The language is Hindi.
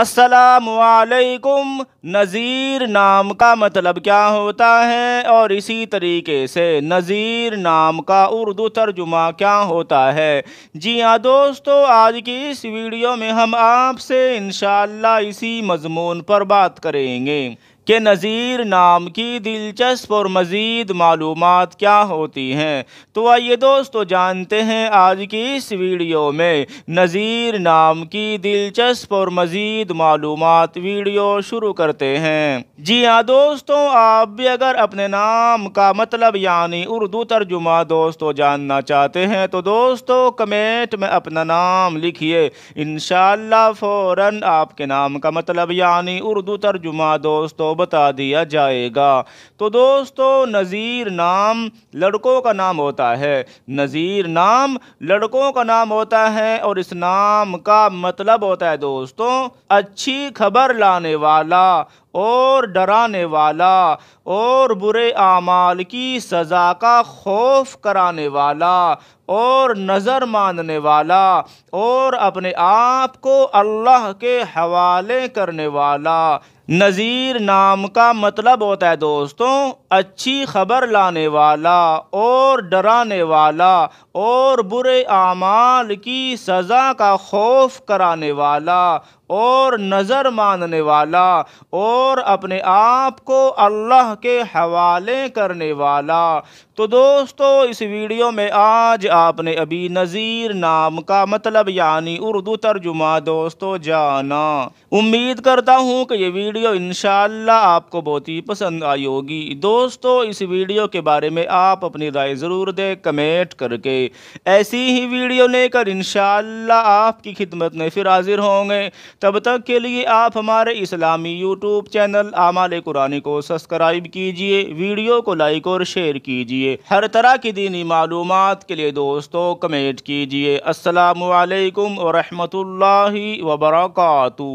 असलकुम नज़ीर नाम का मतलब क्या होता है और इसी तरीके से नज़ीर नाम का उर्दू तर्जुमा क्या होता है जी हाँ दोस्तों आज की इस वीडियो में हम आपसे इन इसी मज़मून पर बात करेंगे के नज़ीर नाम की दिलचस्प और मज़ीद मालूम क्या होती हैं तो आइए दोस्तों जानते हैं आज की इस वीडियो में नज़ीर नाम की दिलचस्प और मज़ीद मालूम वीडियो शुरू करते हैं जी हाँ दोस्तों आप भी अगर अपने नाम का मतलब यानी उर्दू तर्जुमा दोस्तों जानना चाहते हैं तो दोस्तों कमेंट में अपना नाम लिखिए इन शौरन आपके नाम का मतलब यानी उर्दू तर्जुमा दोस्तों बता दिया जाएगा तो दोस्तों नज़ीर नाम लड़कों का नाम होता है नज़ीर नाम लड़कों का नाम होता है और इस नाम का मतलब होता है दोस्तों अच्छी खबर लाने वाला और डराने वाला और बुरे आमाल की सज़ा का खौफ कराने वाला और नज़र मानने वाला और अपने आप को अल्लाह के हवाले करने वाला नज़ीर नाम का मतलब होता है दोस्तों अच्छी खबर लाने वाला और डराने वाला और बुरे आमाल की सज़ा का खौफ कराने वाला और नज़र मानने वाला और और अपने आप को अल्लाह के हवाले करने वाला तो दोस्तों इस वीडियो में आज आपने अभी नज़ीर नाम का मतलब यानी उर्दू तर्जुमा दोस्तों जाना उम्मीद करता हूँ कि ये वीडियो इन आपको बहुत ही पसंद आई होगी दोस्तों इस वीडियो के बारे में आप अपनी राय ज़रूर दें कमेंट करके ऐसी ही वीडियो लेकर इन आपकी खिदमत में फिर हाजिर होंगे तब तक के लिए आप हमारे इस्लामी यूट्यूब चैनल आमाल कुरानी को सब्सक्राइब कीजिए वीडियो को लाइक और शेयर कीजिए हर तरह की दीनी मालूम के लिए दोस्तों कमेंट कीजिए असलकम वरहमल वबरकू